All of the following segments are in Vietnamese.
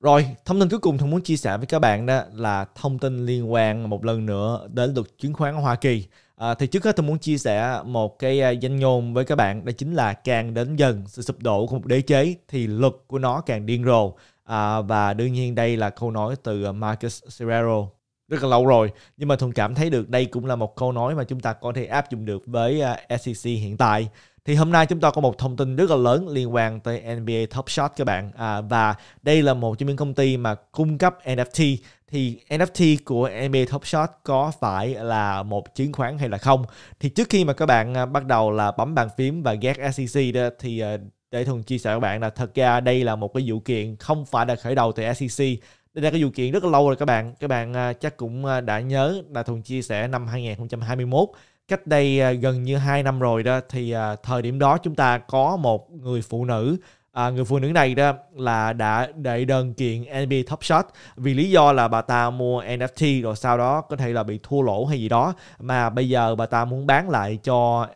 Rồi, thông tin cuối cùng thông muốn chia sẻ với các bạn đó là thông tin liên quan một lần nữa đến luật chứng khoán Hoa Kỳ. À, thì trước hết tôi muốn chia sẻ một cái à, danh ngôn với các bạn đó chính là càng đến dần sự sụp đổ của một đế chế thì luật của nó càng điên rồ. À, và đương nhiên đây là câu nói từ à, Marcus Serrero rất là lâu rồi nhưng mà thuần cảm thấy được đây cũng là một câu nói mà chúng ta có thể áp dụng được với à, SEC hiện tại thì hôm nay chúng ta có một thông tin rất là lớn liên quan tới NBA Top Shot các bạn à, và đây là một trong những công ty mà cung cấp NFT thì NFT của NBA Top Shot có phải là một chứng khoán hay là không thì trước khi mà các bạn à, bắt đầu là bấm bàn phím và ghét SEC đó thì à, để thường chia sẻ các bạn là thật ra đây là một cái vụ kiện không phải là khởi đầu từ SEC đây là cái vụ kiện rất là lâu rồi các bạn các bạn à, chắc cũng đã nhớ là thường chia sẻ năm 2021 cách đây à, gần như 2 năm rồi đó thì à, thời điểm đó chúng ta có một người phụ nữ à, người phụ nữ này đó là đã đệ đơn kiện NBA Top Shot vì lý do là bà ta mua NFT rồi sau đó có thể là bị thua lỗ hay gì đó mà bây giờ bà ta muốn bán lại cho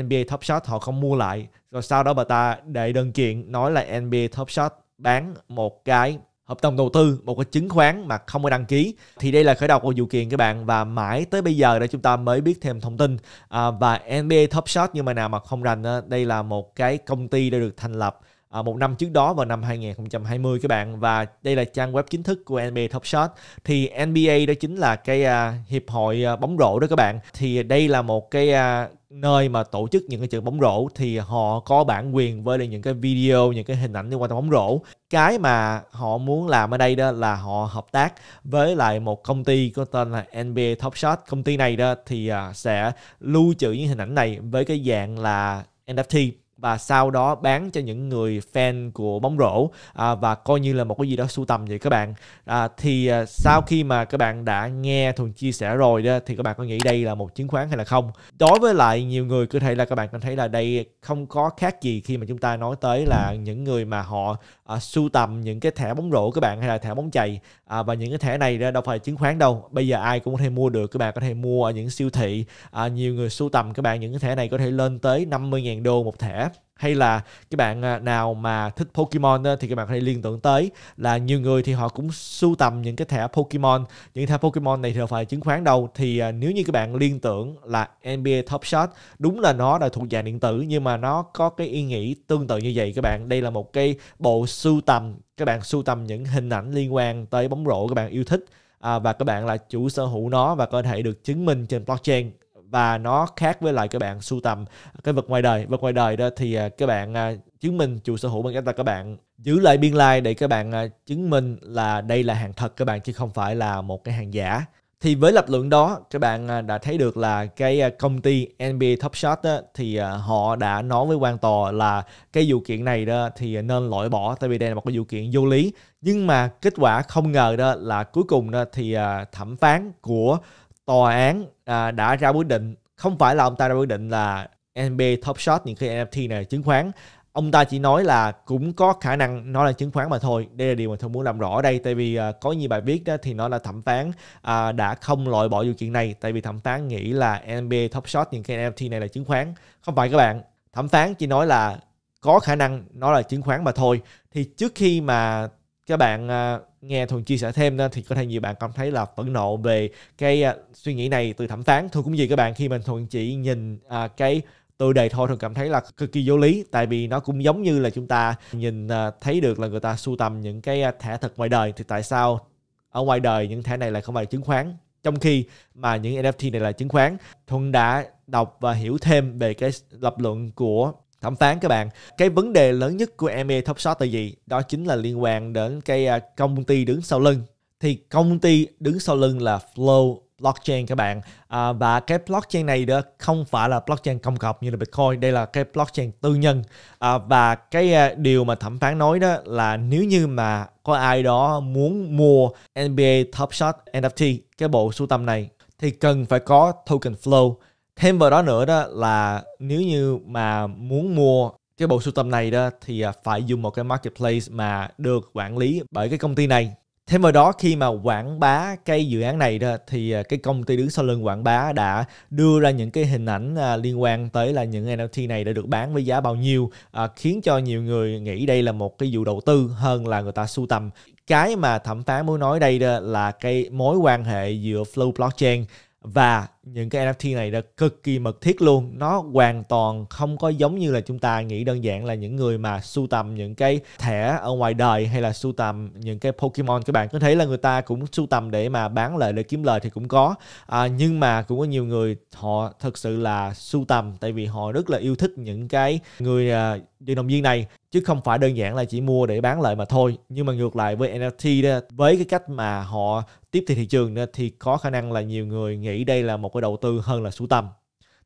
NBA Top Shot họ không mua lại rồi sau đó bà ta đệ đơn kiện nói là NBA Top Shot bán một cái hợp đồng đầu tư một cái chứng khoán mà không có đăng ký thì đây là khởi đầu của vụ kiện các bạn và mãi tới bây giờ để chúng ta mới biết thêm thông tin à, và NBA Top Shot nhưng mà nào mà không rành đây là một cái công ty đã được thành lập À, một năm trước đó vào năm 2020 các bạn và đây là trang web chính thức của NBA Top Shot thì NBA đó chính là cái uh, hiệp hội uh, bóng rổ đó các bạn thì đây là một cái uh, nơi mà tổ chức những cái trận bóng rổ thì họ có bản quyền với lại những cái video những cái hình ảnh liên quan tới bóng rổ cái mà họ muốn làm ở đây đó là họ hợp tác với lại một công ty có tên là NBA Top Shot công ty này đó thì à, sẽ lưu trữ những hình ảnh này với cái dạng là NFT và sau đó bán cho những người fan của bóng rổ à, và coi như là một cái gì đó sưu tầm vậy các bạn à, thì à, sau khi mà các bạn đã nghe thuần chia sẻ rồi đó thì các bạn có nghĩ đây là một chứng khoán hay là không đối với lại nhiều người có thể là các bạn cảm thấy là đây không có khác gì khi mà chúng ta nói tới là những người mà họ à, sưu tầm những cái thẻ bóng rổ các bạn hay là thẻ bóng chày à, và những cái thẻ này đó đâu phải chứng khoán đâu bây giờ ai cũng có thể mua được các bạn có thể mua ở những siêu thị à, nhiều người sưu tầm các bạn những cái thẻ này có thể lên tới 50.000 đô một thẻ hay là các bạn à, nào mà thích Pokemon thì các bạn hãy liên tưởng tới là nhiều người thì họ cũng sưu tầm những cái thẻ Pokemon những thẻ Pokemon này thì đâu phải chứng khoán đâu thì à, nếu như các bạn liên tưởng là NBA Top Shot đúng là nó là thuộc dạng điện tử nhưng mà nó có cái ý nghĩ tương tự như vậy các bạn đây là một cái bộ sưu tầm các bạn sưu tầm những hình ảnh liên quan tới bóng rổ các bạn yêu thích à, và các bạn là chủ sở hữu nó và có thể được chứng minh trên blockchain và nó khác với lại các bạn sưu tầm cái vật ngoài đời vật ngoài đời đó thì à, các bạn à, chứng minh chủ sở hữu bằng cách là các bạn giữ lại biên lai like để các bạn à, chứng minh là đây là hàng thật các bạn chứ không phải là một cái hàng giả thì với lập luận đó các bạn đã thấy được là cái công ty NBA Top Shot đó, thì họ đã nói với quan tòa là cái vụ kiện này đó thì nên loại bỏ tại vì đây là một cái vụ kiện vô lý nhưng mà kết quả không ngờ đó là cuối cùng đó thì thẩm phán của tòa án à, đã ra quyết định không phải là ông ta ra quyết định là NBA Top Shot những cái NFT này chứng khoán ông ta chỉ nói là cũng có khả năng nó là chứng khoán mà thôi đây là điều mà tôi muốn làm rõ ở đây tại vì uh, có nhiều bài viết đó thì nó là thẩm phán uh, đã không loại bỏ vụ chuyện này tại vì thẩm phán nghĩ là NBA Top Shot những cái NFT này là chứng khoán không phải các bạn thẩm phán chỉ nói là có khả năng nó là chứng khoán mà thôi thì trước khi mà các bạn uh, nghe thuần chia sẻ thêm thì có thể nhiều bạn cảm thấy là phẫn nộ về cái à, suy nghĩ này từ thẩm phán thôi cũng gì các bạn khi mình thuần chỉ nhìn à, cái tôi đầy thôi thường cảm thấy là cực kỳ vô lý tại vì nó cũng giống như là chúng ta nhìn à, thấy được là người ta sưu tầm những cái à, thẻ thật ngoài đời thì tại sao ở ngoài đời những thẻ này lại không phải là chứng khoán trong khi mà những NFT này là chứng khoán Thuận đã đọc và hiểu thêm về cái lập luận của thẩm phán các bạn cái vấn đề lớn nhất của MA e Top Shot là gì đó chính là liên quan đến cái à, công ty đứng sau lưng thì công ty đứng sau lưng là Flow blockchain các bạn à, và cái blockchain này đó không phải là blockchain công cộng như là bitcoin đây là cái blockchain tư nhân à, và cái à, điều mà thẩm phán nói đó là nếu như mà có ai đó muốn mua nba top shot nft cái bộ sưu tầm này thì cần phải có token flow thêm vào đó nữa đó là nếu như mà muốn mua cái bộ sưu tầm này đó thì à, phải dùng một cái marketplace mà được quản lý bởi cái công ty này thêm vào đó khi mà quảng bá cái dự án này đó thì à, cái công ty đứng sau lưng quảng bá đã đưa ra những cái hình ảnh à, liên quan tới là những NFT này đã được bán với giá bao nhiêu khiến cho nhiều người nghĩ đây là một cái vụ đầu tư hơn là người ta sưu tầm cái mà thẩm phán muốn nói đây đó là cái mối quan hệ giữa Flow Blockchain và những cái NFT này là cực kỳ mật thiết luôn nó hoàn toàn không có giống như là chúng ta nghĩ đơn giản là những người mà sưu tầm những cái thẻ ở ngoài đời hay là sưu tầm những cái Pokemon các bạn có thấy là người ta cũng sưu tầm để mà bán lợi để kiếm lời thì cũng có à, nhưng mà cũng có nhiều người họ thực sự là sưu tầm tại vì họ rất là yêu thích những cái người à, uh, vận động viên này chứ không phải đơn giản là chỉ mua để bán lợi mà thôi nhưng mà ngược lại với NFT đó với cái cách mà họ tiếp thị thị trường đó, thì có khả năng là nhiều người nghĩ đây là một của đầu tư hơn là sưu tầm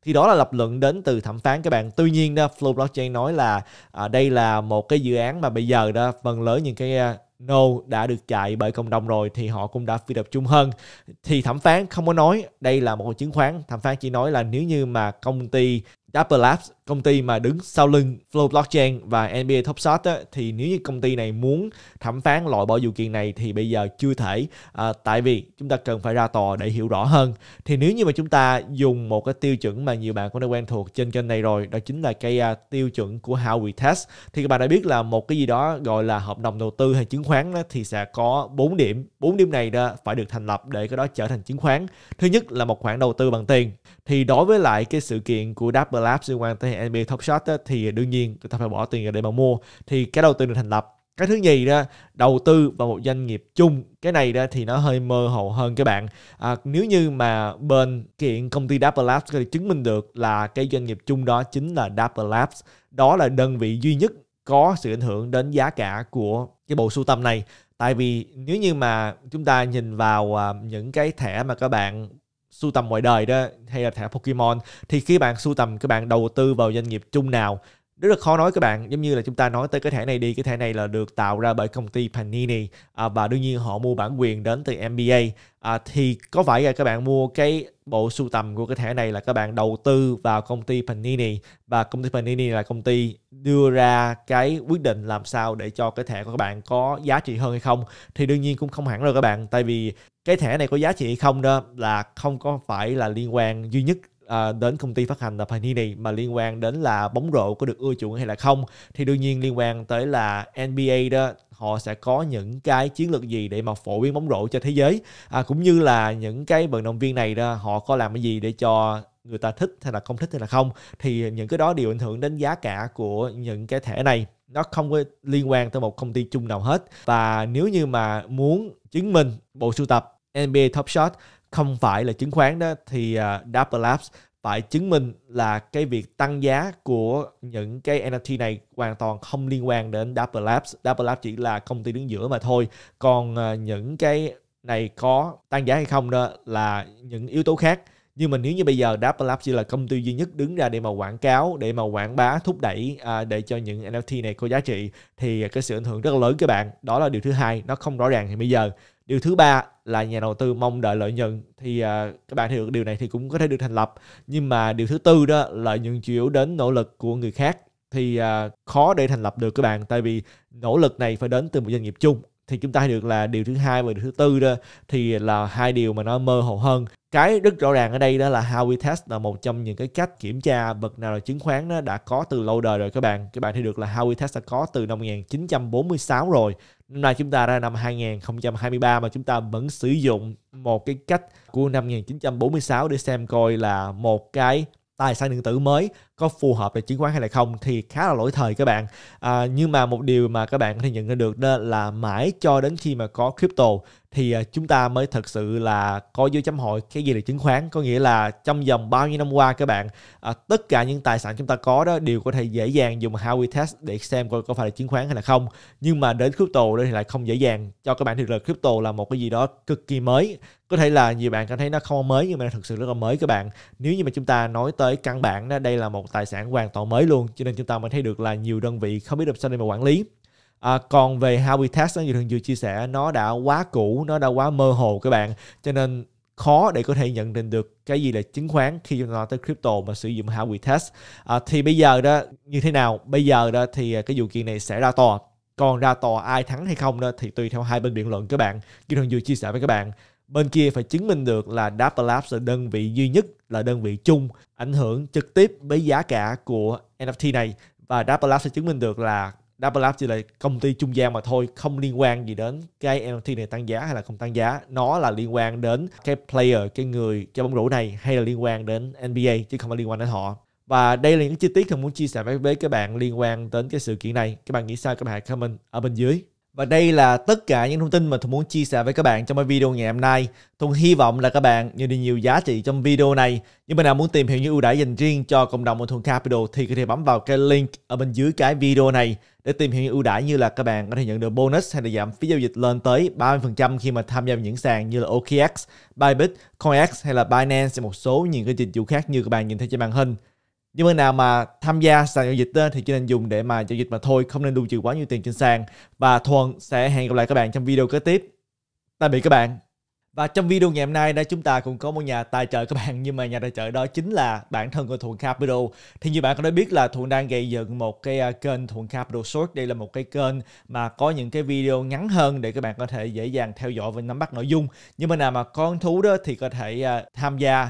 thì đó là lập luận đến từ thẩm phán các bạn tuy nhiên đó flow blockchain nói là à, đây là một cái dự án mà bây giờ đó phần lớn những cái à, no đã được chạy bởi cộng đồng rồi thì họ cũng đã phi tập trung hơn thì thẩm phán không có nói đây là một chứng khoán thẩm phán chỉ nói là nếu như mà công ty double Labs công ty mà đứng sau lưng Flow Blockchain và NBA Top Shot á, thì nếu như công ty này muốn thẩm phán loại bỏ vụ kiện này thì bây giờ chưa thể à, tại vì chúng ta cần phải ra tòa để hiểu rõ hơn thì nếu như mà chúng ta dùng một cái tiêu chuẩn mà nhiều bạn cũng đã quen thuộc trên kênh này rồi đó chính là cái à, tiêu chuẩn của Howey Test thì các bạn đã biết là một cái gì đó gọi là hợp đồng đầu tư hay chứng khoán đó, thì sẽ có 4 điểm 4 điểm này đó phải được thành lập để cái đó trở thành chứng khoán thứ nhất là một khoản đầu tư bằng tiền thì đối với lại cái sự kiện của Double Labs liên quan tới NBA Top Shot á, thì đương nhiên người ta phải bỏ tiền ra để mà mua thì cái đầu tư được thành lập cái thứ nhì đó đầu tư vào một doanh nghiệp chung cái này đó thì nó hơi mơ hồ hơn các bạn à, nếu như mà bên kiện công ty Dapper Labs có thể chứng minh được là cái doanh nghiệp chung đó chính là Dapper Labs đó là đơn vị duy nhất có sự ảnh hưởng đến giá cả của cái bộ sưu tầm này tại vì nếu như mà chúng ta nhìn vào à, những cái thẻ mà các bạn sưu tầm ngoài đời đó hay là thẻ Pokemon thì khi bạn sưu tầm các bạn đầu tư vào doanh nghiệp chung nào rất là khó nói các bạn giống như là chúng ta nói tới cái thẻ này đi cái thẻ này là được tạo ra bởi công ty Panini à, và đương nhiên họ mua bản quyền đến từ NBA à, thì có phải là các bạn mua cái bộ sưu tầm của cái thẻ này là các bạn đầu tư vào công ty Panini và công ty Panini là công ty đưa ra cái quyết định làm sao để cho cái thẻ của các bạn có giá trị hơn hay không thì đương nhiên cũng không hẳn rồi các bạn tại vì cái thẻ này có giá trị hay không đó là không có phải là liên quan duy nhất À, đến công ty phát hành là Panini mà liên quan đến là bóng rổ có được ưa chuộng hay là không thì đương nhiên liên quan tới là NBA đó họ sẽ có những cái chiến lược gì để mà phổ biến bóng rổ cho thế giới à, cũng như là những cái vận động viên này đó họ có làm cái gì để cho người ta thích hay là không thích hay là không thì những cái đó đều ảnh hưởng đến giá cả của những cái thẻ này nó không có liên quan tới một công ty chung nào hết và nếu như mà muốn chứng minh bộ sưu tập NBA Top Shot không phải là chứng khoán đó thì uh, Dapper Labs phải chứng minh là cái việc tăng giá của những cái NFT này hoàn toàn không liên quan đến Dapper Labs. Dapper Labs chỉ là công ty đứng giữa mà thôi. Còn uh, những cái này có tăng giá hay không đó là những yếu tố khác. Nhưng mà nếu như bây giờ Dapper Labs chỉ là công ty duy nhất đứng ra để mà quảng cáo, để mà quảng bá, thúc đẩy à, để cho những NFT này có giá trị thì à, cái sự ảnh hưởng rất là lớn các bạn. Đó là điều thứ hai, nó không rõ ràng thì bây giờ điều thứ ba là nhà đầu tư mong đợi lợi nhuận thì à, các bạn hiểu được điều này thì cũng có thể được thành lập nhưng mà điều thứ tư đó lợi nhuận chủ yếu đến nỗ lực của người khác thì à, khó để thành lập được các bạn tại vì nỗ lực này phải đến từ một doanh nghiệp chung thì chúng ta thấy được là điều thứ hai và điều thứ tư đó thì là hai điều mà nó mơ hồ hơn cái rất rõ ràng ở đây đó là How We Test là một trong những cái cách kiểm tra vật nào là chứng khoán nó đã có từ lâu đời rồi các bạn. Các bạn thấy được là How We Test đã có từ năm 1946 rồi. Năm nay chúng ta ra năm 2023 mà chúng ta vẫn sử dụng một cái cách của năm 1946 để xem coi là một cái tài sản điện tử mới có phù hợp để chứng khoán hay là không thì khá là lỗi thời các bạn à, nhưng mà một điều mà các bạn có thể nhận ra được đó là mãi cho đến khi mà có crypto thì à, chúng ta mới thật sự là có dấu chấm hỏi cái gì là chứng khoán có nghĩa là trong vòng bao nhiêu năm qua các bạn à, tất cả những tài sản chúng ta có đó đều có thể dễ dàng dùng Howey test để xem coi có phải là chứng khoán hay là không nhưng mà đến crypto đó thì lại không dễ dàng cho các bạn thực là crypto là một cái gì đó cực kỳ mới có thể là nhiều bạn cảm thấy nó không mới nhưng mà thực sự rất là mới các bạn nếu như mà chúng ta nói tới căn bản đó đây là một tài sản hoàn toàn mới luôn cho nên chúng ta mới thấy được là nhiều đơn vị không biết được sao để mà quản lý À, còn về Howie Tax như thường vừa chia sẻ nó đã quá cũ nó đã quá mơ hồ các bạn cho nên khó để có thể nhận định được cái gì là chứng khoán khi chúng ta nói tới crypto mà sử dụng Howie Tax à, thì bây giờ đó như thế nào bây giờ đó thì à, cái vụ kiện này sẽ ra tòa còn ra tòa ai thắng hay không đó thì tùy theo hai bên biện luận các bạn Như thường vừa chia sẻ với các bạn bên kia phải chứng minh được là Dapper Labs là đơn vị duy nhất là đơn vị chung ảnh hưởng trực tiếp với giá cả của NFT này và Dapper Labs sẽ chứng minh được là Dapper Labs chỉ là công ty trung gian mà thôi không liên quan gì đến cái NFT này tăng giá hay là không tăng giá nó là liên quan đến cái player cái người chơi bóng rổ này hay là liên quan đến NBA chứ không phải liên quan đến họ và đây là những chi tiết mình muốn chia sẻ với, với các bạn liên quan đến cái sự kiện này các bạn nghĩ sao các bạn hãy comment ở bên dưới và đây là tất cả những thông tin mà tôi muốn chia sẻ với các bạn trong video ngày hôm nay. Thuận hy vọng là các bạn nhận được nhiều giá trị trong video này. Nếu bạn nào muốn tìm hiểu những ưu đãi dành riêng cho cộng đồng của Thuận Capital thì có thể bấm vào cái link ở bên dưới cái video này để tìm hiểu những ưu đãi như là các bạn có thể nhận được bonus hay là giảm phí giao dịch lên tới 30% khi mà tham gia vào những sàn như là OKX, Bybit, CoinX hay là Binance và một số những cái dịch vụ khác như các bạn nhìn thấy trên màn hình nhưng mà nào mà tham gia sàn giao dịch đó, thì chỉ nên dùng để mà giao dịch mà thôi không nên lưu trữ quá nhiều tiền trên sàn và thuần sẽ hẹn gặp lại các bạn trong video kế tiếp tạm biệt các bạn và trong video ngày hôm nay đó chúng ta cũng có một nhà tài trợ các bạn nhưng mà nhà tài trợ đó chính là bản thân của Thuận Capital. Thì như bạn có đã biết là Thuận đang gây dựng một cái à, kênh Thuận Capital Short. Đây là một cái kênh mà có những cái video ngắn hơn để các bạn có thể dễ dàng theo dõi và nắm bắt nội dung. Nhưng mà nào mà con thú đó thì có thể à, tham gia